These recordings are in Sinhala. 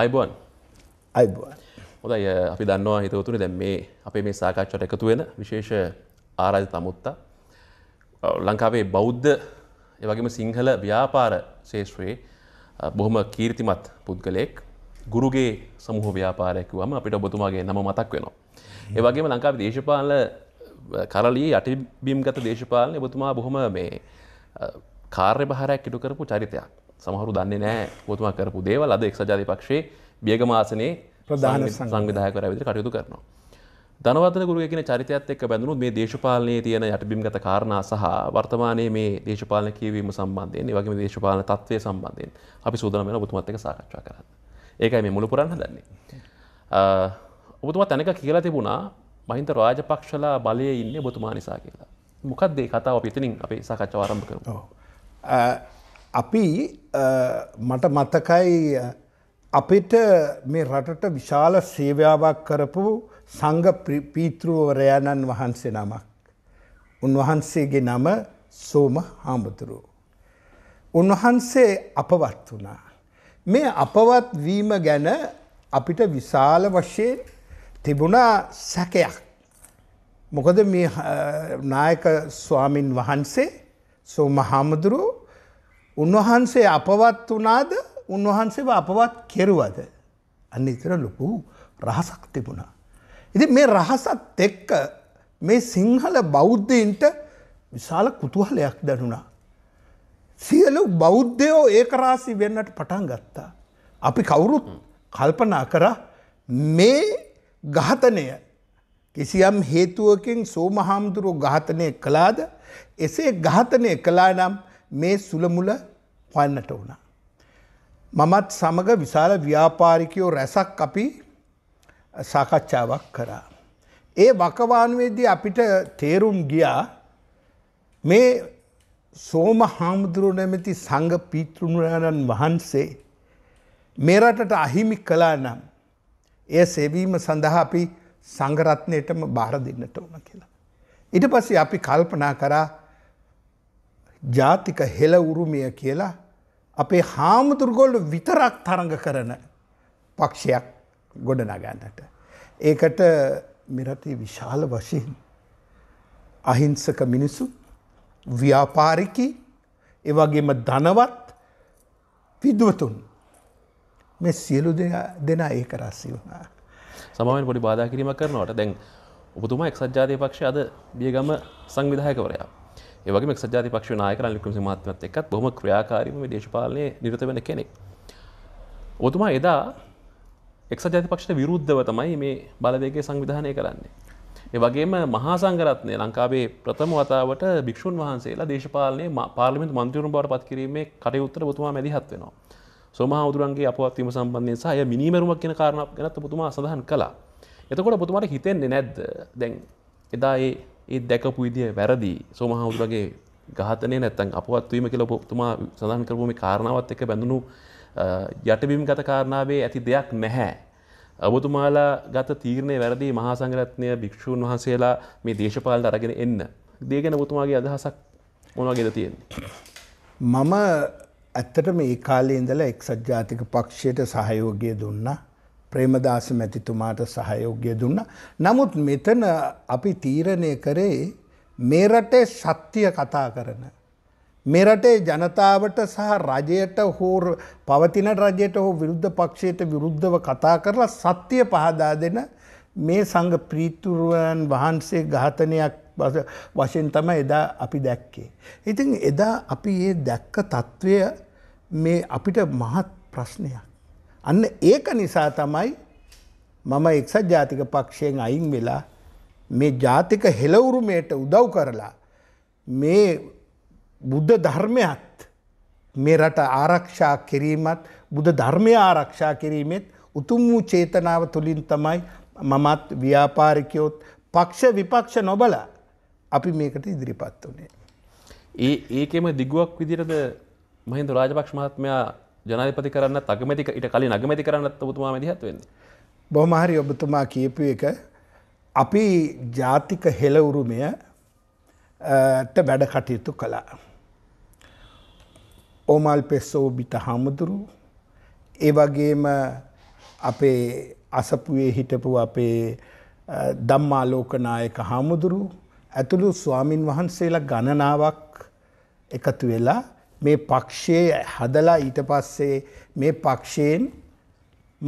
අයිබුවන් අයිබුවන් හොදයි අපි දන්නවා හිතවතුනි දැන් මේ අපේ මේ සාකච්ඡාට එකතු වෙන විශේෂ ආරාධිත අමුත්තා ලංකාවේ බෞද්ධ ඒ වගේම සිංහල ව්‍යාපාර ශේෂ්ත්‍රයේ බොහොම කීර්තිමත් පුද්ගලයෙක් ගුරුගේ සමූහ ව්‍යාපාරයක් වම අපිට ඔබතුමාගේ නම මතක් වෙනවා. ඒ වගේම ලංකාවේ දේශපාලන කරලියේ යටිබිම්ගත දේශපාලන ඔබතුමා බොහොම මේ කාර්යභාරයක් ඉටු කරපු චරිතයක්. සමහරු දන්නේ නෑ ගොතුමා කරපු දේවල් අද එක්සජාති පක්ෂයේ බියගමාසනයේ ප්‍රධාන සංවිධායකර විදිහට කටයුතු කරනවා. ධනවර්ධන ගුරුගේ කියන චරිතයත් එක්ක බැඳුණු මේ දේශපාලනයේ තියෙන යටිබිම්ගත කාරණා සහ වර්තමානයේ මේ දේශපාලන කියවීම සම්බන්ධයෙන්, ඒ වගේම දේශපාලන තත්ත්වය සම්බන්ධයෙන් අපි සූදානම් වෙන ඔබතුමත් එක්ක සාකච්ඡා කරන්න. ඒකයි මේ මුළු පුරන් හදන්නේ. ඔබතුමා තැනක කියලා තිබුණා මහින්ද රාජපක්ෂලා බලයේ ඉන්නේ ඔබතුමා නිසා කියලා. මොකක්ද ඒ කතාව අපි එතනින් අපේ සාකච්ඡාව ආරම්භ කරමු. අපි මට මතකයි අපිට මේ රටට විශාල සේවයාවක් කරපු සංඝ පීතෘවරයාණන් වහන්සේ නමක්. උන්වහන්සේගේ නම සෝම හාමුදුරුව. උන්වහන්සේ අපවත් වුණා. මේ අපවත් වීම ගැන අපිට විශාල වශයෙන් තිබුණා සැකයක්. මොකද මේ නායක ස්වාමින් වහන්සේ සෝම හාමුදුරුව උන්වහන්සේ අපවත් වනාද උන්වහන්සේ අපවත් කෙරුවද. අන්න ඉතර ලොකු රහසක් තිබුණා. ඉති මේ රහසත් එක්ක මේ සිංහල බෞද්ධයින්ට විශාල කුතුහලයක් දැනුණා. සියලු බෞද්ධයෝ ඒකරාසි වෙන්නට පටන් ගත්තා. අපි කවුරුත් කල්පනා කර මේ ගහතනය කිසියම් හේතුවකින් සෝමහාමුදුරුව ඝාතනය කලාද එසේ ඝාතනය කලා නම් මේ සුළමුල හොන්නට වුණා. මමත් සමඟ විශාල ව්‍යාපාරිකයෝ රැසක් අපි සාකච්ඡාවක් කරා. ඒ වකවානුවේදී අපිට තේරුම් ගියා මේ සෝම හාමුදුරුව නැමැති සංඝ පීතෘුණාණන් වහන්සේ මෙරටට අහිමි කලා නම් එය සෙවීම සඳහා අපි සංගරත්නයටම බාර දෙන්නට ඕන කියලා. ඉට පස්සේ අපි කල්පනා කරා ජාතික හෙළ උරුමිය කියලා අපේ හාමුදුරගොල්ල විතරක් තරඟ කරන පක්ෂයක් ගොඩනගන්නට. ඒකට මෙරටේ විශාල වශයෙන් අහිංසක මිනිසු ව්‍යාපාරිකි එවගේම ධනවත් විදුවතුන් මේ සියලු දෙෙන ඒක රස්සි වුණා. සමාවෙන් පොඩි බාධා කිරීමක් කරනවට දැන් ඔබතුමා එක්සත් ජාතිය පක්ෂ අද බියගම සංවිධායකවරයා ඒවගේ එක්සජාති පක්ෂ නායක රනිල් වික්‍රමසිංහ මහත්මයාත් එක්කත් බොහොම ක්‍රියාකාරීව මේ දේශපාලනයේ නිරත වෙන කෙනෙක්. ඔතුමා එදා එක්සත් ජාතික පක්ෂයට විරුද්ධව තමයි මේ බලවේගය සංවිධානය කරන්නේ. ඒ වගේම මහා සංඝරත්නය ලංකාවේ ප්‍රථම වතාවට භික්ෂුන් වහන්සේලා දේශපාලනයේ පාර්ලිමේන්තු මන්ත්‍රීවරුන් බවට පත්කිරීමේ කටයුත්තට ඔබතුමා මැදිහත් වෙනවා. සෝමහාමුදුරන්ගේ අපවත් වීම සම්බන්ධයෙන් සහ අය මිනීමරුමක් කියන කාරණාවක් ගැනත් ඔබතුමා සඳහන් කළා. එතකොට ඔබතුමාට හිතෙන්නේ නැද්ද? දැන් එදා ඒ ඒ දැකපු විදිය වැරදි සෝමහාමුදුරගේ ගහතනය නැත්තන් අපවත්වීම කියල පොතුමා සඳහන් කරපුම කාරණාවත් එක බැඳුණු යටබිම් ගත කාරණාවේ ඇති දෙයක් නැහැ. ඔබතුමාලා ගත තීරණය වැරදි මහා සංගරත්නය භික්‍ෂූන් වහන්සේලා මේ දේශපාලට අරගෙන එන්න. දේගෙන ඔබතුමාගේ අදහසක් මොනවාගේද තියෙන්නේ. මම ඇත්තට මේ කාලේ ඉඳලා එක්සත් ජාතික පක්ෂයට සහයෝගය දුන්නා ප්‍රේමදාස මැතිතුමාට සහයෝගය දුන්න. නමුත් මෙතන අපි තීරණය කරේ මේ රටේ සත්‍යය කතා කරන. මේ රටේ ජනතාවට සහ රජයට හෝ පවතින රජයට හෝ විරුද්ධ පක්ෂයට විරුද්ධව කතා කරලා සත්‍යය පහදා දෙන මේ සංඝ ප්‍රීතුරුවන් වහන්සේ ඝාතනයක් වශයෙන් තම එදා අපි දැක්කේ. ඉතින් එදා අපි ඒ දැක්ක තත්ත්වය මේ අපිට මහත් ප්‍රශ්නයක්. අන්න ඒක නිසා තමයි මම එක්සත් ජාතික පක්ෂයෙන් අයින් වෙලා මේ ජාතික හෙලවුරුමයට උදව් කරලා මේ බුද්ධ ධර්මයත් මේ රට ආරක්ෂා කිරීමත් බුද ධර්මය ආරක්ෂා කිරීමෙත් උතුම් වූ චේතනාව තුළින් තමයි මමත් ව්‍යාපාරිකයොත් පක්ෂ විපක්ෂ නොබල අපි මේකට ඉදිරිපත් වනේ. ඒ ඒකෙම දිගුවක් විදිරද මහින්ද රාජපක්ෂ මහත්මයා ජනාධපති කරන්න තගමතික ඉට කලින් අගමති කරන්නත් ඔබතුමා මැදිහත්වෙන්න. බොහමහරි ඔබතුමා කියපු එක අපි ජාතික හෙලවුරුමය වැඩ කටයුතු කළා. ඕමල් පෙස්සෝ බිට හාමුදුරු ඒවගේම අපේ අසපුයේ හිටපු අපේ දම්මා ලෝකනායක හාමුදුරු ඇතුළු ස්වාමින් වහන්සේලා ගණනාවක් එකතු වෙලා මේ පක්ෂයේ හදලා ඊට පස්සේ මේ පක්ෂයෙන්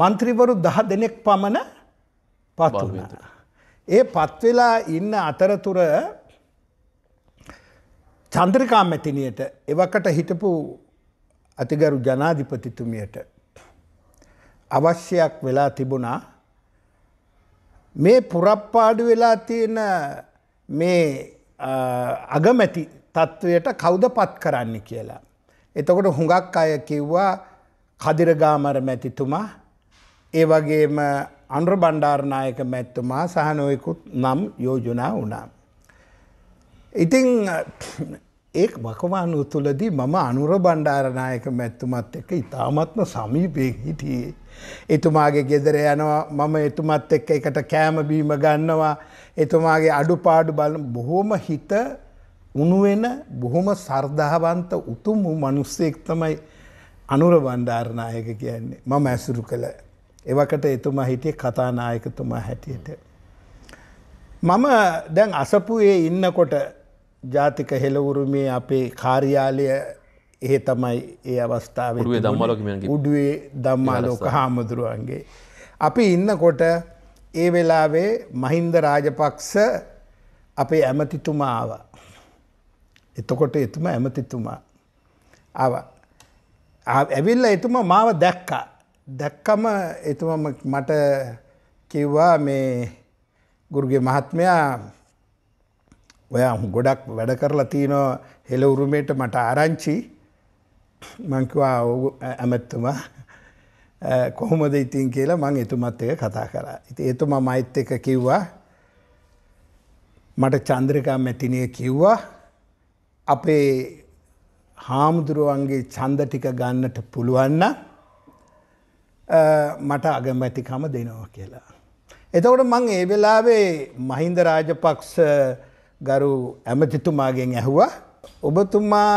මන්ත්‍රීවරු දහ දෙනෙක් පමණ පත් වුණ. ඒ පත්වෙලා ඉන්න අතරතුර චන්ද්‍රකා මැතිනියට එවකට හිටපු අතිගරු ජනාධිපතිතුමියට අවශ්‍යයක් වෙලා තිබුණා මේ පුරප්පාඩු වෙලා තියෙන මේ අගමැති තත්ත්වයට කවුද පත් කරන්න කියලා. එතකොට හුඟක් අය කිව්වා කදිරගාමර මැතිතුමා ඒ වගේම අනුර බණ්ඩාරනායක මැත්තුමා සහනොයකුත් නම් යෝජනා වුණා. ඉතිං ඒ වකවානු තුළදී මම අනුර බණ්ඩාරනායක මැත්තුමත් එක ඉතාමත්ම සමීපයෙන් හිටියේ. එතුමාගේ ගෙදර යනවා මම එතුමත් එක්ක එකට කෑමබීම ගන්නවා එතුමාගේ අඩුපාඩු බල බොහෝම හිත උණුවෙන බොහොම සර්ධාවන්ත උතුම් වූ මිනිස්සෙක් තමයි අනුර බණ්ඩාරනායක කියන්නේ. මම ඇසුරු කළ. එවකට එතුමා හිටියේ කතානායකතුමා හැටියට. මම දැන් අසපුවේ ඉන්නකොට ජාතික හෙළවුරුමේ අපේ කාර්යාලය එහෙ තමයි ඒ අවස්ථාවේ උඩුවේ ධම්මාලෝක හාමුදුරුවන්ගේ. අපි ඉන්නකොට ඒ වෙලාවේ මහින්ද රාජපක්ෂ අපේ ඇමතිතුමාවා. එතකොට එතුමා ඇමතිතුමා ආවා. ඇවිල්ලා එතුමා මාව දැක්කා. දැක්කම එතුමා මට කිව්වා මේ ගුරුගේ මහත්මයා ඔයා ගොඩක් වැඩ කරලා තියනෝ හෙලවුරුමේට මට ආරංචි මංකිවා ඇමැත්තුමා කොහොමද ඉතින් කියලා මං එතුමත් එක කතා කරා. ඉති එතුමා මෛත්‍ය එක කිව්වා මට චන්ද්‍රකා මැතිනය කිව්වා අපේ හාමුදුරුවන්ගේ චන්ද ටික ගන්නට පුළුවන්න මට අගමැතිකම දෙනවා කියලා. එතකොට මං ඒ වෙලාවේ මහින්ද රාජපක්ෂ ගරු ඇමතිතුමාගෙන් ඇහුවා ඔබතුමා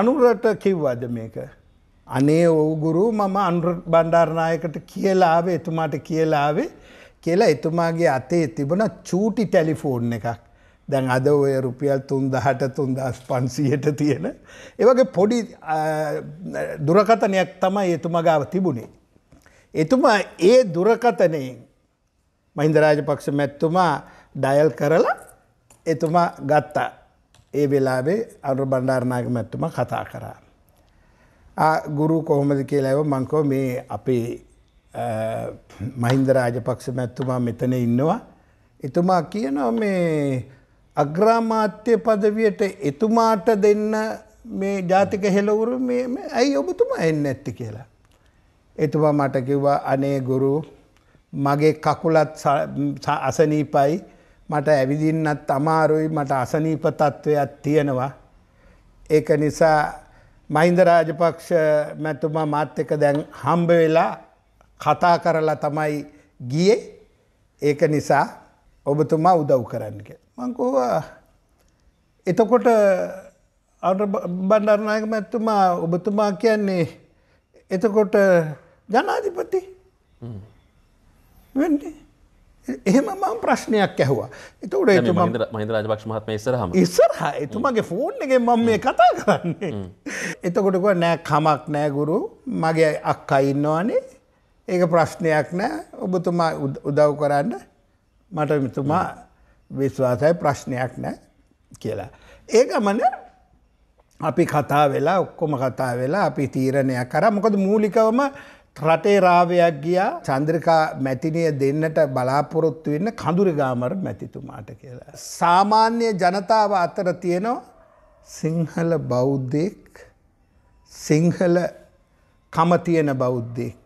අනුරට කිව්වද මේක. අනේ ඔවුගුරු මම අනුර බණ්ඩාරණයකට කියලාවේ එතුමාට කියලාවේ කියලා එතුමාගේ අතේ තිබන චූටි ටැලිෆෝන් එකක්. දැන් අද ඔය රුපියල් තුන්දහට තුන්දස් පන්සියට තියෙන. ඒවගේ පොඩි දුරකතනයක් තමයි එතුමගාව තිබුණේ. එතුමා ඒ දුරකතනයෙන් මහින්දරාජපක්ෂ මැත්තුමා ඩයල් කරලා එතුමා ගත්තා. ඒ වෙලාවේ අරු බණ්ඩාරනාග මැත්තුම කතා කරා. ගුරු කොහොමද කියලාව මංකෝ මේ අපේ මහින්දරාජපක්ෂ මැත්තුමා මෙතන ඉන්නවා. එතුමා කියනවා මේ අග්‍රාමාත්‍ය පදවියට එතුමාට දෙන්න මේ ජාතික හෙලවුරු ඇයි ඔබතුමා එන්න ඇත්ති කියලා. එතුමා මට කිව්වා අනේ ගුරු මගේ කකුලත් අසනීපයි මට ඇවිදින්නත් අමාරුයි මට අසනීප තත්ත්වයක් තියෙනවා. ඒක නිසා මහින්ද රාජපක්ෂ මැතුමා මාත් එක දැන් හම්බ වෙලා කතා කරලා තමයි ගියේ ඒක නිසා ඔබතුමා උදව් කරන්න කියලා. මංකෝවා එතකොට අට බණ්ඩරනායක මැත්තුමා ඔබතුමා කියන්නේ එතකොට ජනාධිපති වෙන්නේ. එහෙම මම ප්‍රශ්නයක් ඇහවා එතකොට මහින්ද රජපක්ෂ මහත්ම ඉස්සරහම ඉස්සරහ එතුමගේ ෆෝන් එක මම මේ කතා කරන්නේ එතකොටක නෑ කමක් නෑ ගුරු මගේ අක්කා ඉන්නවානේ ඒක ප්‍රශ්නයක් නෑ ඔබතුමා උදව් කරන්න මට මිතුමා විශ්වාසයි ප්‍රශ්නයක් නෑ කියලා. ඒ ගමන අපි කතා වෙලා ඔක්කොම කතා වෙලා අපි තීරණයක් කර මොකද මූලිකවම රටේ රාවයක් ගියා චන්ද්‍රිකා මැතිනය දෙන්නට බලාපොරොත්තු වෙන්න කඳුරිගාමර මැතිතුමාට කියලා. සාමාන්‍ය ජනතාව අතර තියෙනවා සිංහල බෞද්ධෙක් සිංහල කමතියන බෞද්ධෙක්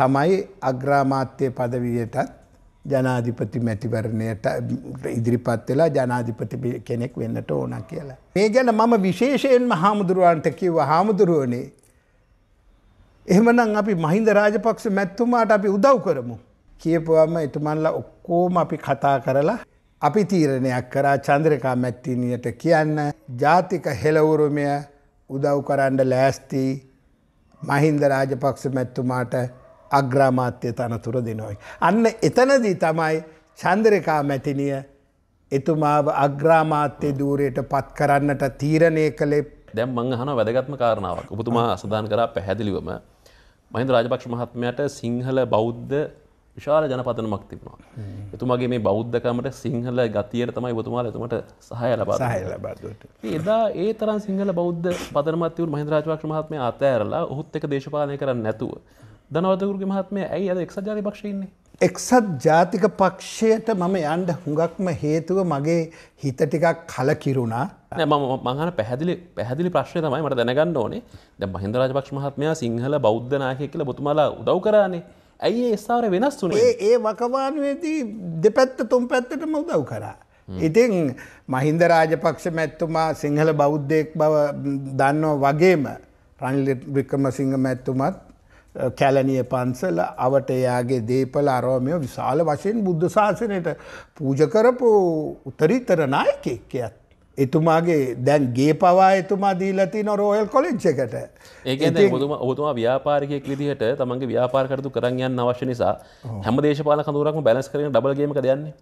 තමයි අග්‍රාමාත්‍යය පදවියටත් ජනාධිපති මැතිවරණයට ඉදිරිපත් වෙලා ජනාධිපති කෙනෙක් වෙන්නට ඕන කියලා. මේ ගැන මම විශේෂයෙන්ම හාමුදුරුවන්ට කිව්ව හාමුදුරුවනේ එහෙමනම් අපි මහින්ද රාජපක්ෂ මැත්තුමාට අපි උදව් කරමු. කියපුවම එතුමන්ලා ඔක්කෝම අපි කතා කරලා අපි තීරණයක් කරා චන්ද්‍රකා මැත්තිනියට කියන්න ජාතික හෙලවුරුමය උදව් කරන්න ලෑස්ති මහින්ද රාජපක්ෂ මැත්තුමාට අග්‍රාමාත්‍ය තනතුර දෙනොයි. අන්න එතනදී තමයි චන්ද්‍රකා මැතිනිය එතුමාව අග්‍රාමාත්‍ය දූරයට පත් කරන්නට තීරණය කළේ දැම් මංහන වැදගත්ම කාරණාවක් උපතුමා අසධාන් කරා පැහැදිලිවම මහින්ද රාජපක්ෂ මහත්මයට සිංහල බෞද්ධ විශාල ජනපතනමක් තිබුණා. එතුමගේ මේ බෞද්ධකමට සිංහල ගතියට තමයි බතුමාල එතුමට සහය ලබා එදා ඒ තරන් සිංහල බෞද්ධ පදනමත්ව මහින්ද්‍රාජපක්ෂ මහත්මය අතඇරලා ඔහුත් එක දේශපාලය කරන්න නැතුව දනවතකුරගේ මහත්මය ඇයි අද එක්සත් ජාති පක්ෂයන්නේ එක්සත් ජාතික පක්ෂයට මම යන්ඩ හුඟක්ම හේතුව මගේ හිත ටිකක් කලකිරුණා ම මහන පැහදිලි පැහදිලි ප්‍රශ්ය තමයි මට දැනගන්න ඕනේ ද මහින්ද රාජපක්ෂ මහත්මයා සිංහල බෞද්ධනායකය කියල බොතුමලා උදව් කරන්නේ ඇයි ඒස්සාාර වෙනස් වුනේ ඒ වකවානුවේදී දෙපැත්ත තුම් පැත්තටම උදව් කරා. ඉතින් මහින්ද රාජපක්ෂ මැත්තුමා සිංහල බෞද්ධයෙක් බව දන්නෝ වගේම රනිල් වික්‍රම සිංහ මැත්තුමත් කැලනිය පන්සල අවට එයාගේ දේපල අරෝමයෝ විශාල වශයෙන් බුද්ධ ශාසනයට පූජකරපු උතරීතර නායකෙක්කයත්. එතුමාගේ දැන් ගේ පවා එතුමා දීලති නො රෝයල් කොලෙජ් එකට ඒ මුතුම ඔතුමා ව්‍යාපාරිකයෙක් විදිහට තමන්ගේ ව්‍යාපාරකරතු කරන් යන්න අවශ්‍ය නිසා හැම දේශපාල කඳුරක් බැලස් කරන ඩබල්ගේමක දෙයන්නේ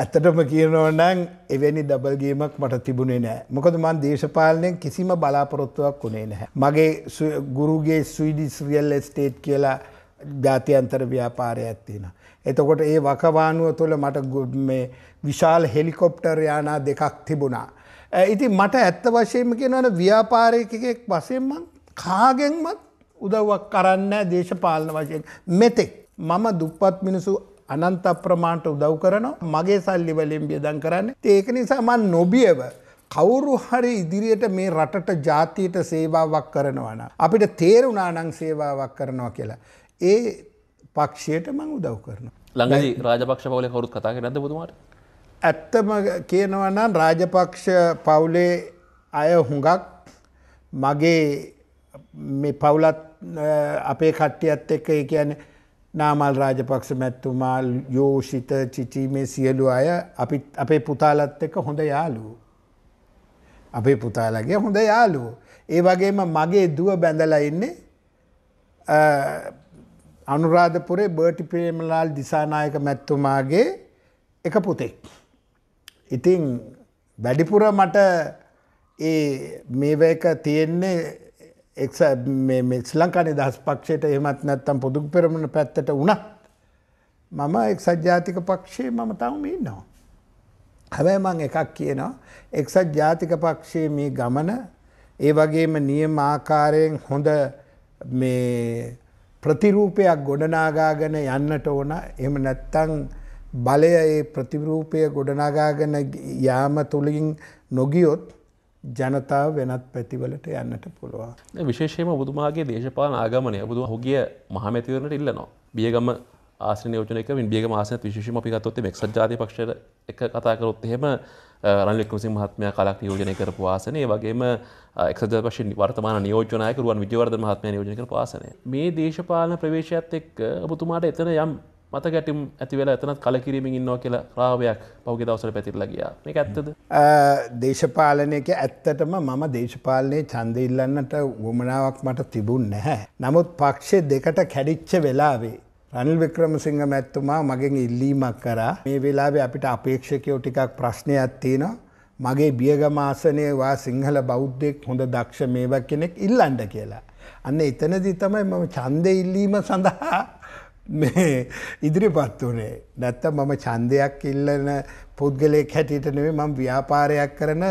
ඇත්තටම කියනවනම් එවැනි ඩබල් ගේමක් මට තිබුණේ නෑ. මොකද මන් දේශපාලනයෙන් කිසිම බලාපොරොත්තුවක් වුණේ නැහැ. මගේ ගුරුගේ ස්වීඩිස් රියල් එස්ටේට් කියලා ජාතියන්තර ව්‍යාපාරයක් තියෙනවා. එතකොට ඒ වකවානුව තුළ මට මේ විශාල හෙලිකොප්ටර් යානා දෙකක් තිබුණා. ඉතින් මට ඇත්ත වශයෙන්ම කියනවන ව්‍යාපාරයකෙක් වශයෙන් මං කාගෙන්මත් උදව්වක් කරන්න දේශපාලන වශයෙන් මෙතෙක් මම දුප්පත් මිනිසු අනන්ත අප්‍රමාණට උදව් කරනවා මගේ සල්ලි වලින් වියදම් කරන්නේ ඒක නිසා මම නොබියව කවුරු හරි ඉදිරියට මේ රටට ජාතියට සේවාවක් කරනවා නම් අපිට තේරුණා නම් සේවාවක් කරනවා කියලා ඒ පක්ෂයට මම උදව් කරනවා ළඟදී රාජපක්ෂ පවුලේ කවුරුත් කතා කරන්නේ නැද්ද පුතුමාට ඇත්තම කියනවා නම් රාජපක්ෂ පවුලේ අය හුඟක් මගේ මේ පවුලත් අපේ කට්ටියත් එක්ක ඒ කියන්නේ නාමල් රාජපක්ෂ මැත්තුමා යෝෂිත චිචි මේ සියලු අය අපි අපේ පුතාලත් එක්ක හොඳ යාලුවෝ. අපේ පුතාලගේ හොඳ යාලුවෝ. ඒ වගේම මගේ දුව බැඳලා ඉන්නේ අනුරාධපුරේ බර්ටි ප්‍රේමලාල් දිසානායක මැත්තුමාගේ එක පුතෙක්. ඉතින් වැඩිපුර මට ඒ මේවක තියෙන්නේ එක් ශ්ලංකා නිදහස් පක්ෂයට එහෙමත් නැත්තම් පුදුග පෙරමුණ පැත්තට වුණත් මම එක්සත් ජාතික පක්ෂයේ මම තවම ඉන්නවා. හැබැයි මං එකක් කියනවා එක්සත් ජාතික පක්ෂයේ මේ ගමන ඒ වගේම නියම ආකාරයෙන් හොඳ මේ ප්‍රතිරූපයක් ගොඩනාගාගෙන යන්නට ඕන එහෙම නැත්තං බලය ඒ ප්‍රතිරූපය ගොඩනාගාගෙන යාම තුළින් නොගියොත් ජනතාව වෙනත් පැතිවලට යන්නට පුළුවන්. විශේෂයම බුදුමාගේ දේශපාලන ආගමනය බුදු හුගේ මහමැතිවරණට ඉල්ලනවා. බියගම ආශ්‍රය යෝජනක බිය මාසන විශෂම පිගත්තොත් මෙක්සත් ජාති පක්ෂ එක කතා කරොත් එහෙම රනිලෙක්මසි මහත්මය කලක් නියෝජනය කරපු වාසනය වගේම එක්සද පශ වර්තමාන නියෝජනයකරුවන් විජවර්ධ මහත්මය යෝජනක පාසනය. මේ දේශපාලන ප්‍රවේශයක්ත් එක් ඔබතුමාට එතන යම් මත ගැටම් ඇතිවෙලා ඇතනත් කලකිරීමින් ඉන්නවා කියලා රාවයක් පෞග දවසට පැතිරලා ගියා මේ ඇත්තද දේශපාලනයක ඇත්තටම මම දේශපාලනයේ චන්ද ඉල්ලන්නට ගොමනාවක් මට තිබුන් නැහැ. නමුත් පක්ෂය දෙකට කැඩිච්ච වෙලාවේ. රනිල් වික්‍රමසිංහ මැත්තුමා මගෙන් ඉල්ලීමක් කරා මේ වෙලාවේ අපිට අපේක්ෂකයෝ ටිකක් ප්‍රශ්නයක් තියෙනවා මගේ බියගමාසනයවා සිංහල බෞද්ධෙක් හොඳ දක්ෂ මේවක් කෙනෙක් ඉල්ලන්ඩ කියලා. අන්න එතනදි තමයි මම චන්ද ඉල්ලීම සඳහා මේ ඉදිරිපත් වනේ නැත්තම් මම චන්දයක් ඉල්ලන පුද්ගලයෙක් හැටියට නෙවෙයි මම ව්‍යාපාරයක් කරන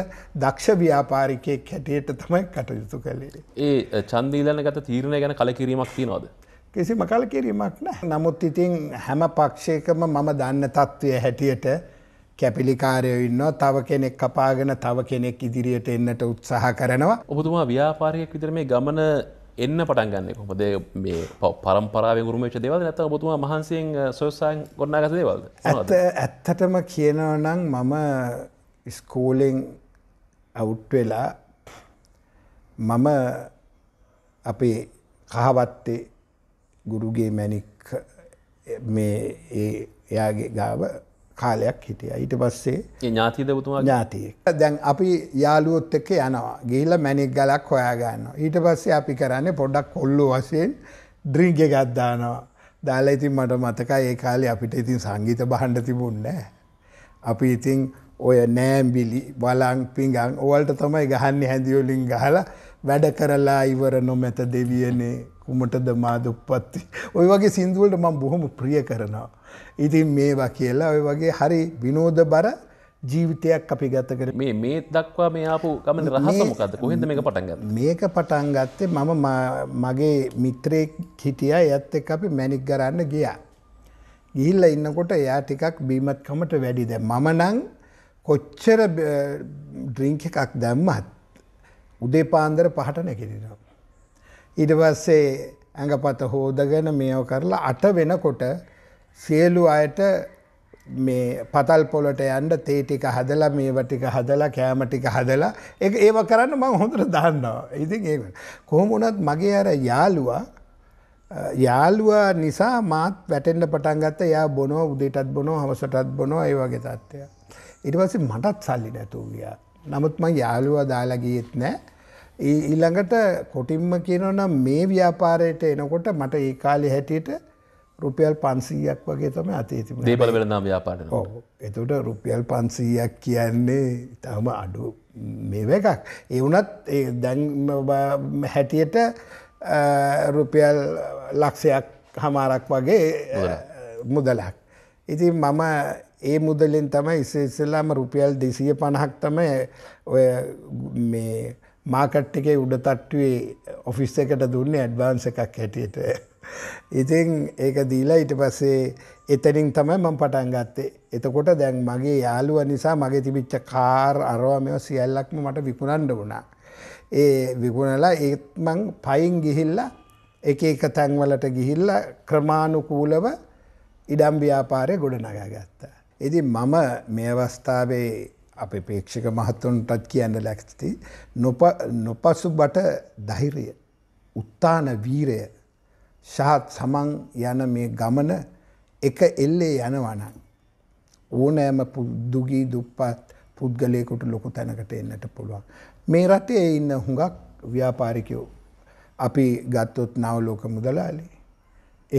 දක්ෂ ව්‍යාපාරිකයෙක් හැටියට තමයි කටයුතු කළේ. ඒ ඡන්ද ඊළඟට තීරණය ගැන කලකිරීමක් තියනවද? කිසිම කලකිරීමක් නැහැ. නමුත් ඉතින් හැම පක්ෂයකම මම දන්න తත්වයේ හැටියට කැපිලිකාරයෝ ඉන්නවා. තව කෙනෙක් කපාගෙන තව කෙනෙක් ඉදිරියට එන්නට උත්සාහ කරනවා. ඔබතුමා ව්‍යාපාරිකයෙක් විදිහට මේ ගමන එන්න පටන් ගන්න කොමද මේ පරම්පරාව ගුරුමේච දෙවල් ඇත බතුම මහන්සයෙන් සොයසාන් ගොන්නා ගත දේවල්ද ඇත ඇත්තටම කියනවනම් මම ස්කෝලෙන් අවුට්වෙලා මම අපේ කහවත්තේ ගුරුගේ මැනික් මේ එයාගේ ගාව කාලයක් හිටිය ඊට පස්සේ ඥාතිද බතුමා ඥාතියෙක් දැන් අපි යාලුවොත් එක්ක යනවා ගිහිල්ල මැනික් ගලක් හොයාගන්න ඊට පස්සේ අපි කරන්නේ පොඩ්ඩක් කොල්ලු වශයෙන් ඩ්‍රිංග එකක් දානවා දාලා ඉතින් මට මතකයි ඒ කාලේ අපිට ඉතින් සංගීත බහන්න තිබුණේ අපි ඉතින් ඔය නෑම්බිලි බලං පිඟං ඕවලට තමයි ගහන්නේ හැඳිවලින් ගහලා වැඩ කරලා ඉවර නොමැත දෙවියනේ උමටද මා දුප්පත්ති. ඔය වගේ සින්දුවලට මම බොහොම ප්‍රිය කරනවා. ඉතින් මේවා කියලා ඔය වගේ හරි විනෝද බර ජීවිතයක් අපි ගත කර මේ මේ දක්වා මේ ආපු ගමන රහසමකද කොහෙද මේක පටන්ග මේක පටන් ගත්තේ මම මගේ මිත්‍රයෙක් හිටිය ඇත් එක් අපි මැනික් කරන්න ගියා. ගිහිල්ල ඉන්නකොට එයා ටිකක් බීමත්කමට වැඩිද. මම නං කොච්චර ඩ්‍රිංක එකක් දැම්මත් උදේ පාන්දර පහට නැකිරෙනවා. ඊට පස්සේ ඇඟපත හෝදගෙන මේව කරලා අට වෙනකොට සියලු අයට මේ පතල් පොලට යන්න තේ ටික හදලා මේව ටික හදලා කෑම ටික හදලා ඒක ඒව කරන්න මම හොඳට දාන්නවා. ඉතින් ඒක කොහොම වුණත් මගේ අර යාළුවා යාළුවා නිසා මාත් වැටෙන්න පටන් ගත්තා. එයා බොනවා උදේටත් බොනවා හවසටත් බොනවා ඒ වගේ තත්ත්වයක්. ඊට පස්සේ මටත් සල්ලි නැතුව ගියා. නමුත් මම යාළුවා දාලා ගියෙත් නැහැ. ඊළඟට කොටින්ම කියනවනම් මේ ව්‍යාපාරයට එනකොට මට ඒ කාලෙ හැටියට රුපියල් පන්සීයක් වගේ තම අතේති දේපල වෙනනම් ව්‍යාපාට එතුට රුපියල් පන්සීයක් කියන්නේ ඉතාම අඩු මේ එකක් එවනත් දැන් හැටියට රුපියල් ලක්ෂයක් හමාරක් වගේ මුදලක්. ඉති මම ඒ මුදලින් තම ඉස්සෙල්ලාම රුපියල් දෙසිය පණහක් තම ඔය මේ මාකට් එකේ උඩ තට්ටුවේ ඔෆිස් එකට දුන්නේ ඇඩ්වාන්ස් එකක් හැටියට. ඉතින් ඒක දීලා ඊට පස්සේ එතනින් තමයි මම පටන් ගත්තේ. එතකොට දැන් මගේ යාළුවා නිසා මගේ තිබිච්ච කාර් අරවා මේවා සියල්ලක්ම මට විකුණන්න වුණා. ඒ විකුණලා ඒත් මං පයින් ගිහිල්ලා එක එක තැන්වලට ගිහිල්ලා ක්‍රමානුකූලව ඉඩම් ව්‍යාපාරය ගොඩනගා ගත්තා. ඉතින් මම මේ අවස්ථාවේ අපේ ප්‍රේක්ෂක මහත්තුන්ටත් කියන්න ලැස්ති නොපසු බට ධෛර්යය උත්තාන වීරය ශාත් සමන් යන මේ ගමන එක එල්ලේ යනවනන් ඕනෑම දුගී දුප්පත් පුද්ගලයකුට ලොකු තැනකට එන්නට පුළුවන් මේ රටේ ඉන්න හුඟක් ව්‍යාපාරිකයෝ අපි ගත්තොත් නවලෝක මුදලාලි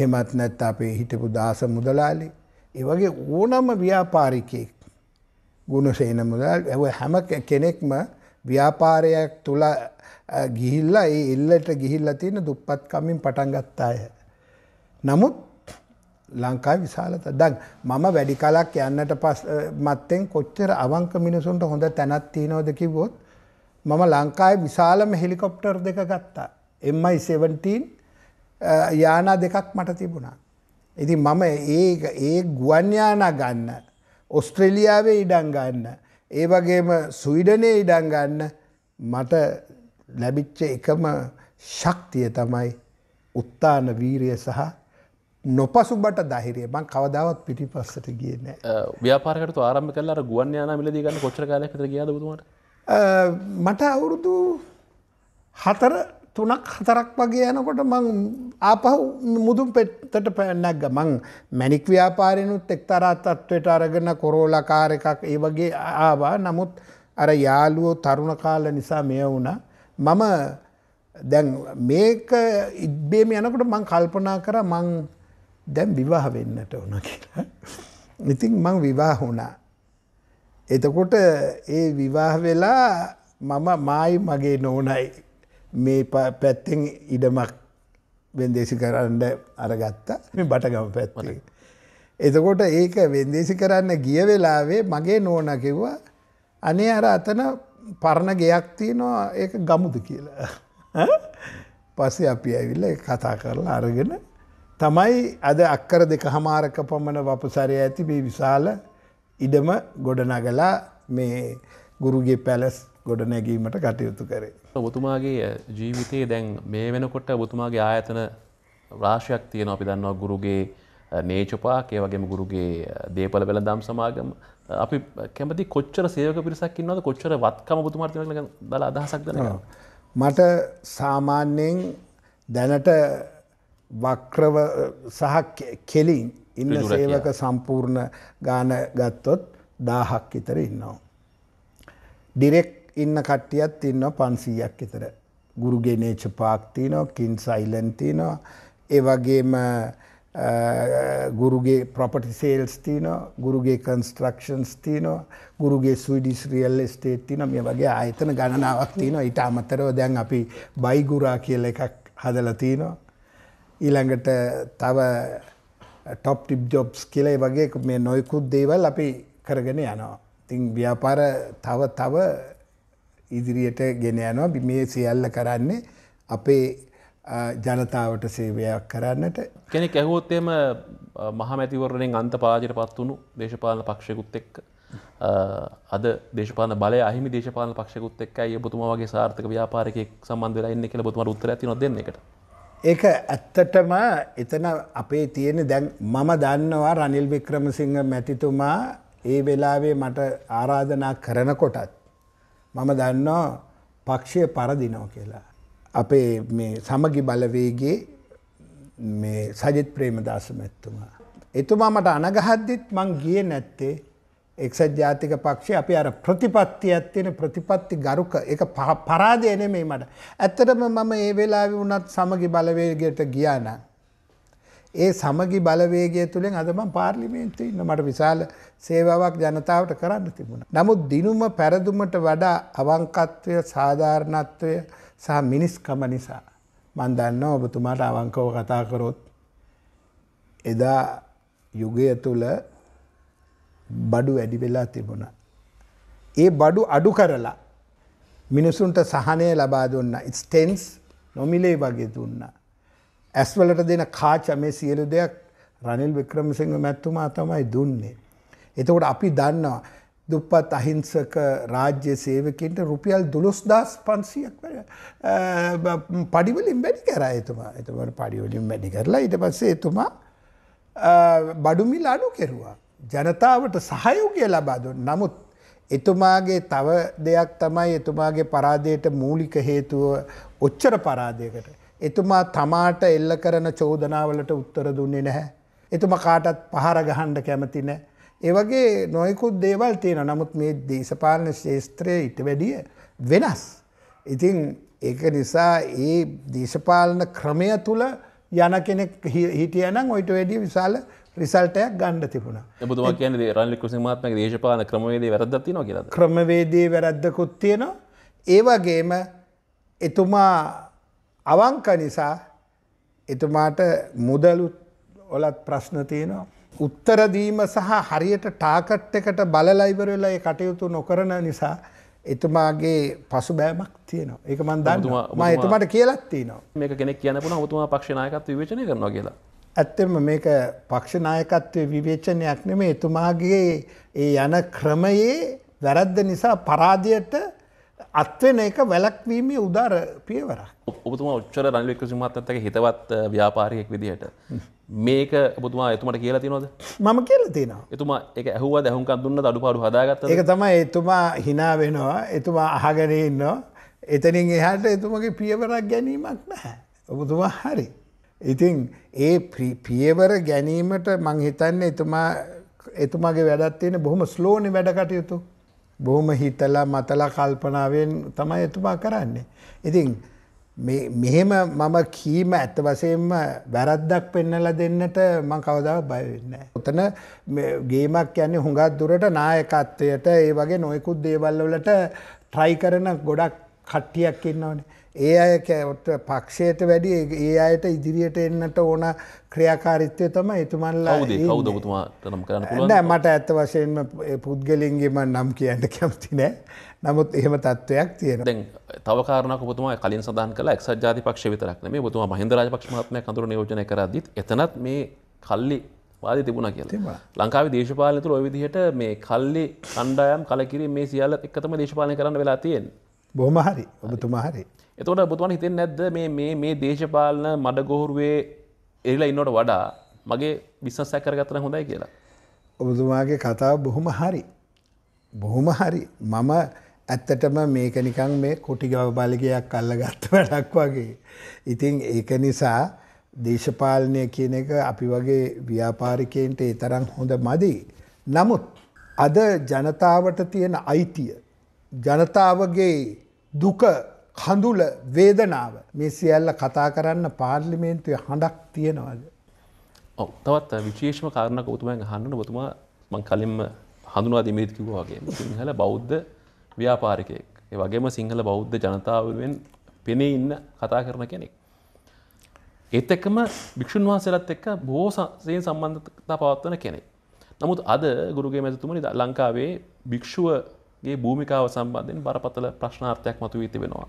එහෙමත් නැත්ත අපේ හිටපු දාස මුදලාලි ඒ වගේ ඕනම ව්‍යාපාරිකයෙක් ගුණසේන මුදල් හැම කෙනෙක්ම ව්‍යාපාරයක් තුළ ගිහිල්ලා ඒ එල්ලට ගිහිල්ලා තියෙන දුප්පත්කමින් පටන් ගත්තාය. නමුත් ලංකා විශාලත දැන් මම වැඩි කලක් යන්නට පස් මත්තෙන් කොච්චර අවංක මිනිසුන්ට හොඳ තැනක් තියෙනවද කිව්වොත් මම ලංකාවේ විශාලම හෙලිකොප්ටර් දෙක ගත්තා. MI17 යානා දෙකක් මට තිබුණා. ඉතින් මම ඒ ඒ ගුවන් යානා ගන්න ඔස්ට්‍රෙලියාවේ ඉඩං ගන්න. ඒ වගේම සුවිඩනය ඉඩං ගන්න මට ලැබිච්ච එකම ශක්තිය තමයි උත්තාන වීරිය සහ නොපසුබට දහිරිය බං කවදාවත් පිටි පස්සට ගියන ව්‍යාපාරකට ආරම කල්ලා ගුවන් යාන මිලදී ගන්න කොච්චර කාලයක් විතර ගියාද බුදුමට මට අවුරුදු හතර තුනක් හතරක් වගේ යනකොට මං ආපහු මුදුම් පෙත්තට පැනැක්ග මං මැනික් ව්‍යාපාරයනුත් එක්තරාතත්වයට අරගෙන කොරෝලකාර එකක් ඒ වගේ ආවා නමුත් අර යාලුවෝ තරුණ කාල නිසා මෙය වුණ මම දැන් මේක ඉබ්බේම යනකොට මං කල්පනා කර මං දැන් විවාහ වෙන්නට ඕන කියලා ඉතින් මං විවාහ වුණා එතකොට ඒ විවාහ වෙලා මම මායි මගේ නෝනයි මේ පැත්තෙන් ඉඩමක් වෙන්දේසි කරන්න අරගත්තා මේ බටගම පැත්තේ. එතකොට ඒක වෙන්දේසි කරන්න ගිය වෙලාවේ මගේ නෝන කිව්වා අනේ අර අතන පරණ ගෙයක් තියෙනවා ඒක ගමුද කියලා. පස්සේ අපි ඇවිල්ල කතා කරලා අරගෙන තමයි අද අක්කර දෙක හමාරක පමණ වපසරය ඇති මේ විශාල ඉඩම ගොඩනගලා මේ ගුරුගේ පැලස් ගොඩ නැගීමට කටයුතු කරේ. ඔබතුමාගේ ජීවිතයේ දැන් මේ වෙනකොට ඔබතුමාගේ ආයතන රාශයක් තියෙන අපි දන්නවා ගුරුගේ නේචපාකය වගේම ගුරුගේ දේපල වෙළඳම් සමාගම අපි කැමති කොච්චර සේවක පිරිසක් ඉන්නවද කොච්චර වත්කම ඔබතුමාට තියෙන දල අදහසක් දැනගන්න. මට සාමාන්‍යයෙන් දැනට වක්‍රව සහ කෙලින් ඉන්න සේවක සම්පූර්ණ ගාන ගත්තොත් දාහක් ඉතර ඉන්නවා. ඩිරෙක්ට ඉන්න කට්ටියත් ඉන්නවා 500ක් විතර. ගුරු ගෙනේච් පාක් තියෙනවා, කින්ස් අයිලන්ඩ් තියෙනවා. ඒ වගේම ගුරුගේ ප්‍රොපටි සේල්ස් තියෙනවා, ගුරුගේ කන්ස්ට්‍රක්ෂන්ස් තියෙනවා, ගුරුගේ ස්විඩිෂ් රියල් එස්ටේට් තියෙනවා. මේ වගේ ආයතන ගණනාවක් තියෙනවා. ඊට අමතරව දැන් අපි බයිගුරා කියලා එකක් හදලා තියෙනවා. ඊළඟට තව ටොප් ටිප් ජොබ්ස් කියලා වගේ මේ නොයකුත් දේවල් අපි කරගෙන යනවා. ඉතින් ව්‍යාපාර තව තව ඉදිරියට ගෙන යනවා මේ සියල්ල කරන්නේ අපේ ජනතාවට සේවයක් කරන්නට කෙනෙ ඇහෝත්තේම මහමැතිවරණෙන් අන්ත පාජයට පත් වුණු දේශපාලන පක්ෂයකුත් එක්ක අද දේශපාන බල අහිමි දේශපාල පක්ෂකුත් එක් අය බතුමාගේ සාර්ථක ව්‍යාපාරකෙක් සම්බන්ධ වෙලා එන්න කියලා බතුමට උත්තර ඇති නොදන්න එකට ඒක ඇත්තටම එතන අපේ තියෙන දැන් මම දන්නවා රනිල් වික්‍රමසිංහ මැතිතුමා ඒ වෙලාවේ මට ආරාධනා කරනකොටත් මම දන්නවා පක්ෂය පරදිනෝ කියලා. අපේ මේ සමගි බලවේගේ මේ සජිත් ප්‍රේමදාස මැත්තුමා. එතුමා මට අනගහද්දිත් මං ගියේ නැත්තේ එක්සත් ජාතික පක්ෂය අපි අර ප්‍රතිපත්තියක් තියෙන ප්‍රතිපත්ති ගරුක ඒක පරාදය නෙමෙයි මට. ඇත්තටම මම ඒ වෙලාවේ වුණත් සමගි බලවේගයට ගියා නම් ඒ සමගි බලවේගය තුළින් අද මම පාර්ලිමේන්තුවේ ඉන්න මට විශාල සේවාවක් ජනතාවට කරන්න තිබුණා. නමුත් දිනුම පෙරදුමට වඩා අවංකත්වය, සාධාරණත්වය සහ මිනිස්කම නිසා මම දන්නවා ඔබතුමාට අවංකව කතා කරොත් එදා යුගය තුල බඩු වැඩි වෙලා තිබුණා. ඒ බඩු අඩු කරලා මිනිසුන්ට සහනය ලබා දුන්නා. ස්ටෙන්ස් නොමිලේ වගේ දුන්නා. ඇස්වලට දෙන කාච මේ සියලු දෙයක් රනිල් වික්‍රමසිංහ මැතිතුමා තමයි දුන්නේ. එතකොට අපි දන්නවා දුප්පත් අහිංසක රාජ්‍ය සේවකින්ට රුපියල් 12500ක් පඩි වලින් වැඩි කරා එතුමා. එතකොට පඩි වලින් වැඩි කරලා ඊට පස්සේ එතුමා බඩු මිල අඩු කෙරුවා. ජනතාවට සහයෝගය ලබා දුන්නා. නමුත් එතුමාගේ තව දෙයක් තමයි එතුමාගේ පරාදයට මූලික හේතුව ඔච්චර පරාදයකට එතුමා තමාට එල්ල කරන චෝදනාවලට උත්තර දුන්නේ නැහැ. එතුම කාටත් පහර ගහන්ඩ කැමති නෑ. ඒවගේ නොයකුත් දේවල් තියෙන නමුත් මේ දේශපාලන ශේත්‍රය ඉට වැඩිය වෙනස්. ඉතින් ඒක නිසා ඒ දේශපාලන ක්‍රමය තුළ යන කෙනෙක් හිටියනම් ඔයිට වැඩිය විශාල රිසල්ටයක් ගණ්ඩ තිබුණ එබතුමා කියන රල්ලි කෘසිමාත්මක දේශපාන ක්‍රමවේදේ වැරදක් තිනවා කියලා ක්‍රමවේදී වැරද්දකුත් තියෙනවා ඒවගේම එතුමා අවංක නිසා එතුමාට මුදලුත් ඔලත් ප්‍රශ්න තියෙනවා. උත්තරදීම සහ හරියට ටාකට් එකට බලලයිවරවෙලා කටයුතු නොකරන නිසා එතුමාගේ පසු බෑමක් තියන එක මන් දන්නම එතුමට කියලත් තියනවා මේක කෙනෙක් කියනපුන ඔතුමා පක්ෂනායකත්ව විවචනය කරනවා කියලා. ඇත්තෙම මේක පක්ෂනායකත්වය විවේචනයක් නෙම එතුමාගේ ඒ යන ක්‍රමයේ වැරද්ද නිසා පරාධයට අත්වෙන එක වැලක්වීමේ උදාර පියවර. ඔබතුමා ඔච්චර රනිලෙක් සිමත්තක හිතවත් ව්‍යාපාරයෙක් විදිහට. මේක ඔබතුමා එතුමට කියලා තිනොද මම කියල තින එතුමා එක ඇහුව දැහුම්කක් දුන්න අඩු පාඩු හදාගත්ත එක තමයි එතුමා හිනා වෙනවා එතුමා අහගැනඉන්නවා එතනින් එහට එතුමගේ පියවරක් ගැනීමක් නැහැ. ඔබතුමා හරි. ඉතින් ඒ පියවර ගැනීමට මං හිතන්න එතුමා එතුමාගේ වැඩත්තියෙන බොහොම ස්ලෝනි වැඩකටයුතු. බොහොම හිතලා මතලා කල්පනාවෙන් තමයි එතුමා කරන්නේ. ඉතින් මෙහෙම මම කීම ඇත්ත වශයෙන්ම වැරද්දක් පෙන්නලා දෙන්නට මම කවදාවත් බය වෙන්නේ නැහැ. උතන ගේමක් කියන්නේ හුඟක් දුරට නායකත්වයට ඒ වගේ නොයෙකුත් දේවල් වලට try කරන ගොඩක් කට්ටියක් ඉන්නවනේ. ඒ අය කෑවට පක්ෂයට වැඩි ඒ අයට ඉදිරියට එන්නට ඕන ක්‍රියාකාරිත්වය තම එතුමන්ලා මට ඇත්ත වශයෙන්ම පුද්ගලින්ගේම නම් කියන්න කැමති නෑ නමුත් එහෙම තත්ත්වයක් තියෙන තවකාරන කොතුම කලින් සඳහන් කළ එක්සත් ජාති පක්ෂ විතරක් මේ බතුම මහින්දරජ පක්ෂමත්මය කඳුර යෝජනය කරදත් එතනත් මේ කල්ලි වාද තිබුණ කියලා ලංකාව දේශපාලතුළ ඔය විදිහට මේ කල්ලි කණ්ඩායම් කලකිරීම මේ සියල්ල එක්කතම දේශපාලය කරන්න වෙලා තියෙන් බොහම හරි ඔබතුමා හරි එතකොට බුතුමන් හිතෙන් නැද්ද මේ මේ මේ දේශපාලන මඩගොහුරුවේ එරිලා ඉන්නට වඩා මගේ විශ්වස කරගත්තන හොඳයි කියලා. ඔබතුමාගේ කතාව බොහොම හරි. බොහොම හරි මම ඇත්තටම මේක නිකං මේ කොටි ගවබාලිකයක් අල්ල ගත්ත වැඩක් වගේ. ඉතින් ඒක නිසා දේශපාලනය කියන එක අපි වගේ ව්‍යාපාරිකයන්ට ඒ තරම් හොඳ මදි. නමුත් අද ජනතාවට තියෙන අයිතිය. ජනතාවගේ දුක කඳුල වේදනාව මේ සියල්ල කතා කරන්න පාර්ලිමේන්තුවය හඬක් තියෙනවද. ඔ තවත් විශේෂම කාරණ කෝතුමයන් හන්නන බතුමා මං කලින්ම හඳුනා දෙමේත් කිව්වාගේ සිංහල බෞද්ධ ව්‍යාපාරිකයෙක් ඒ වගේම සිංහල බෞද්ධ ජනතාවෙන් පෙනේ ඉන්න කතා කරන කෙනෙක්. ඒත් එක්කම භික්ෂන් වහන්සේලත් එක්ක බෝ සයෙන් සම්බන්ධතා පවත්වන කෙනෙක්. නමුත් අද ගුරුගේ මැතුමනි ලංකාවේ භික්ෂුව ගේ භූමිකාව සම්බන්ධෙන් බරපතල ප්‍රශ්නාර්ථයක් මතුවී තිබෙනවා.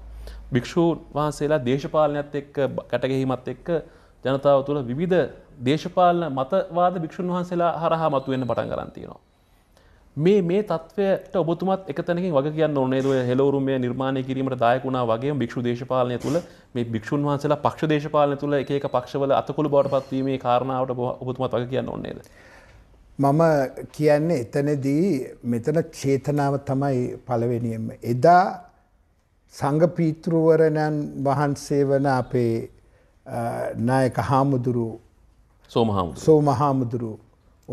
භික්‍ෂූන් වහන්සේලා දේශපාලනයක්ත් එක්ක කැටගෙහිමත් එක්ක ජනතාව තුළ විධ දේශපාලන මතවාද භික්‍ෂූන් වහන්සේලා හරහා මතුවෙන්න පටන් ගරන්තියනවා. මේ මේ තත්වයට ඔබතුමත් එකතනකින් වග කියන්න ඕනේ දුව හෙලවරුමය නිර්මාණය කිරීමට දායකුණා වගේ භික්ෂු දේශපාලනය තුළ මේ භික්ෂූන් වහන්සේලා පක්ෂ දේශපාලන තුළ එක පක්ෂවල අතකුළු බවට පත්වීමේ කාරණාවට ඔබතුමත් වග කියන්න ඕන්නේද. මම කියන්නේ එතනදී මෙතන චේතනාව තමයි පළවෙනියෙන්ම. එදා සංගපීතෘවරණන් වහන්සේ වන අපේ නායක හාමුදුරු සෝමහාමුදුරු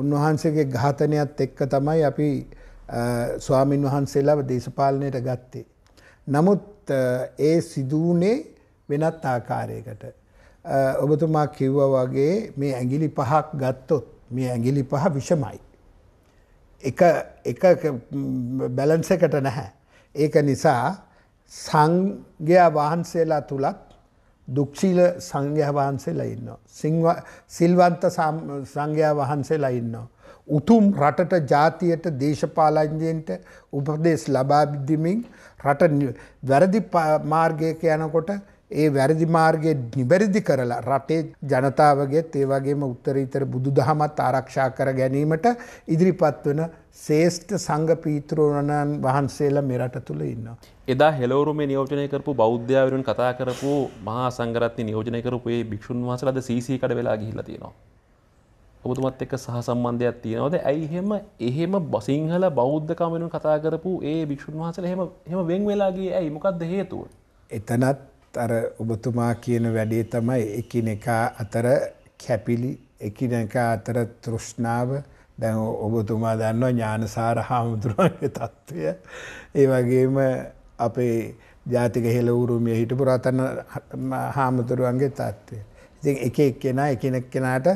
උන්වහන්සේගේ ඝාතනයත් එක්ක තමයි අපි ස්වාමින් වහන්සේලාව දේශපාලනයට ගත්තේ. නමුත් ඒ සිදුවනේ වෙනත් ආකාරයකට. ඔබතුමා කිව්ව වගේ මේ ඇගිලි පහක් ගත්තොත් මේ ඇගිලි පහ විෂමයි. එක එක බැලන්ස එකට නැහැ. ඒක නිසා සංඝයා වහන්සේලා තුලත් දුක්ෂීල සංඝයා වහන්සේලා ඉන්නවා. සිල්වන්ත සංඝයා වහන්සේලා ඉන්නවා. උතුම් රටට ජාතියට දේශපාලඥයන්ට උපදෙස් ලබා දෙමින් රට වැරදි මාර්ගයක යනකොට ඒ වැරදි මාර්ගය නිවැරදි කරලා රටේ ජනතාවගේත් ඒ වගේම උත්තරීතර බුදු දහමත් ආරක්ෂා කර ගැනීමට ඉදිරිපත් වන ශේෂ්ඨ සංගපීතෘණන් වහන්සේලා මෙරට තුළ ඉන්නවා. එදා හෙලවරුම නියෝජනය කරපු බෞද්ධාවරුන් කතා කරපු මහා සංගරත්ය නියෝජනය කරපු ඒ භික්ෂන් වහසලද සීසී කඩ වෙලා ගිහිල තියෙනවා. ඔබතුමත් එක්ක සහ සම්බන්ධයක් තියෙනවද ඇයිහෙම එහෙම බසිංහල බෞද්ධ කමනුන් කතා කරපු ඒ භික්ෂන් වහසල හෙම හෙම වෙන් වෙලාගේ ඇයි මොකක්ද හේතුව. එතනත් අර ඔබතුමා කියන වැඩේ තමයි එකිනෙකා අතර කැපිලි එකිනෙකා අතර තෘෂ්ණාව දැන් ඔබතුමා දන්නවා ඥානසාර හාමුදුරුවන්ගේ තත්ත්වය ඒ වගේම අපේ ජාතික හෙලවුරුමිය හිටපු රතන හාමුදුරුවන්ගේ තත්ත්වය. ඉතින් එක එක්කෙනා එකිනෙක කෙනාට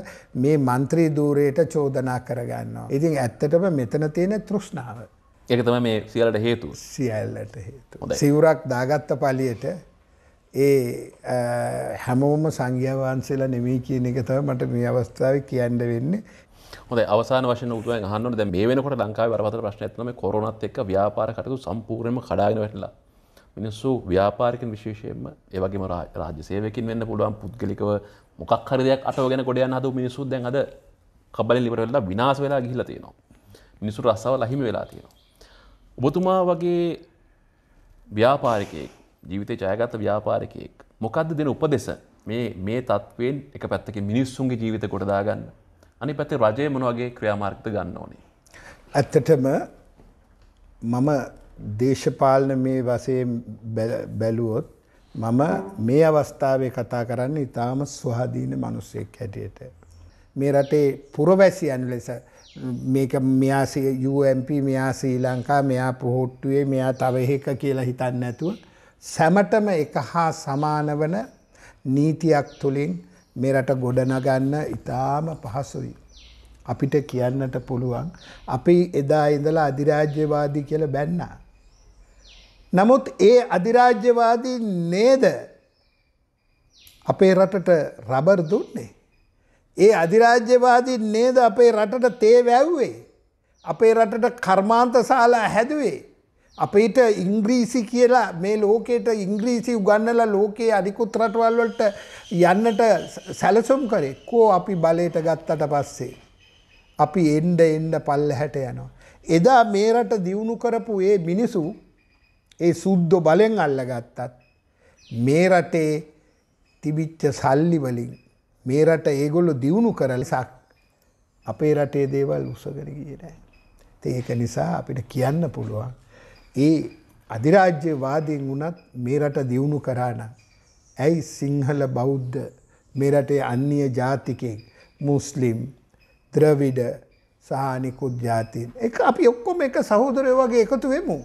මේ මන්ත්‍රී ධූරයට චෝදනා කරගන්නවා. ඉතින් ඇත්තටම මෙතන තියෙන තෘෂ්ණාව. ඒක තමයි මේ සියල්ලට හේතුව. සියල්ලට හේතුව. සිවුරක් දාගත්ත පළියට ඒ හැමෝම සංඝයා වහන්සේලා නෙමෙයි කියන එක තමයි මට මේ අවස්ථාවේ කියන්න වෙන්නේ. හොඳයි අවසාන වශයෙන් උතුමෙන් අහන්න ඕනේ දැන් මේ වෙනකොට ලංකාවේ බරපතල ප්‍රශ්නයක් තමයි කොරෝනාත් එක්ක ව්‍යාපාර කටයුතු සම්පූර්ණයෙන්ම කඩාගෙන වැටිලා. මිනිස්සු ව්‍යාපාරිකින් විශේෂයෙන්ම ඒවගේම රාජ්‍ය සේවකින් වෙන්න පුළුවන් පුද්ගලිකව මොකක් හරිදයක් අටවගෙන ගොඩයන්න හදු මිනිස්සු දැන් අද කබලින් ඉවර වෙලා විනාශ වෙලා ගිහිල්ලා තියෙනවා. මිනිස්සු රස්සාව ලහිම වෙලා තියෙනවා. ඔබතුමා වගේ ව්‍යාපාරිකයෙක් ජීවිතය ජයගත්ත ව්‍යාපාරිකයෙක් මොකක්ද දෙන උපදෙස මේ මේ තත්ත්වයෙන් එක පැත්තක මිනිස්සුන්ගේ ජීවිත කොටදාගන්න අනි පැත්තේ රජය මොනවගේ ක්‍රියාමාර්ගත ගන්න ඕනේ. ඇත්තටම මම දේශපාලන මේ වසයෙන් බැලුවොත් මම මේ අවස්ථාවේ කතා කරන්න ඉතාම ස්වහදීන මනුස්සෙක් හැටියට. මේ රටේ පුරවැසි ඇනු ලෙස මේක මෙයාසි UMP මෙයා ශ්‍රී ලංකා මෙයා පොහොට්ටුවේ මෙයා තව එහෙක කියලා හිතන්න ඇතුව සැමටම එක හා සමානවන නීතියක් තුළින් මෙරට ගොඩනගන්න ඉතාම පහසුයි. අපිට කියන්නට පුළුවන් අපි එදා ඉඳලා අධිරාජ්‍යවාදී කියල බැන්න. නමුත් ඒ අධිරාජ්‍යවාදී නේද අපේ රටට රබර් දුන්නේ. ඒ අධිරාජ්‍යවාදී නේද අපේ රටට තේ වැැව්වේ. අපේ රටට කර්මාන්ත සාලා හැදුවේ. අපිට ඉංග්‍රීසි කියලා මේ ලෝකෙට ඉංග්‍රීසි උගන්නලා ලෝකයේ අනිකුත් රටවල් වලට යන්නට සැලසුම් කරේ කෝ අපි බලයට ගත්තට පස්සේ අපි එන්න එන්න පල්ලහැට යනවා එදා මේ රට දියුණු කරපු ඒ මිනිසු ඒ සුද්ධ බලෙන් අල්ලගත්තත් මේ රටේ තිබිච්ච සල්ලි වලින් මේ රට ඒගොල්ලෝ දියුණු කරලසක් අපේ රටේ දේවල් උසගෙන ගියේ නැහැ. ඒක නිසා අපිට කියන්න පුළුවන් ඒ අධිරාජ්‍යවාදයෙන් වුණත් මේ රට දියුණු කරාන. ඇයි සිංහල බෞද්ධ මේ රටේ අන්‍ය ජාතිකෙන් මුස්ලිම් ද්‍රවිඩ සහනිකුත් ජාතින් එක අපි ඔක්කොම එක සහෝදරය වගේ එකතු වෙමු.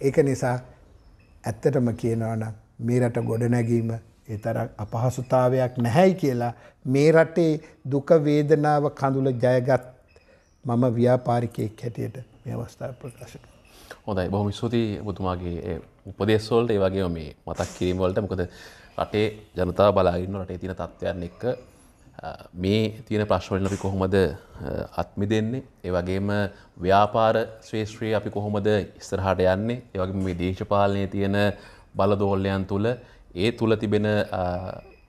ඒක නිසා ඇත්තටම කියනවන මේ රට ගොඩනැගීම ඒ තරම් අපහසුතාවයක් නැහැයි කියලා මේ රටේ දුක වේදනාව කඳුල ජයගත් මම ව්‍යාපාරිකයෙක් හැටියට මේ අවස්ථාව ප්‍රකාශ කරනවා. හොඳයි බොහොම ස්තුතියි ඔබතුමාගේ උපදේශවලට ඒ වගේ මේ මතක් කිරීම වලට මොකද රටේ ජනතාව බලාගෙන රටේ තියෙන තත්ත්වයන් එක්ක මේ තියෙන ප්‍රශ්න වලින් අපි කොහොමද අත්මිදෙන්නේ ඒ වගේම ව්‍යාපාර ශ්‍රේෂ්ත්‍රයේ අපි කොහොමද ඉස්සරහට යන්නේ ඒ වගේම මේ දේශපාලනයේ තියෙන බලදෝලයන් තුල ඒ තුල තිබෙන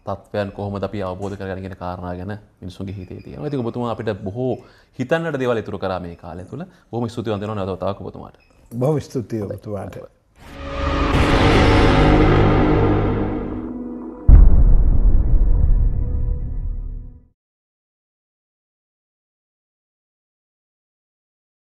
තත්වයන් කොහොම අපි අවබෝධ කරගෙන කාරණා ගැන මිනිසුන්ගේ හිතේ තියෙනවා. ඉතින් ඔබතුමා අපිට බොහෝ හිතන්නට දේවල් ඉතුරු කරා මේ කාලය තුල. බොහොම ස්තුතිවන්ත වෙනවා නැවතත් ඔබතුමාට. Bom estudeu, Duarte.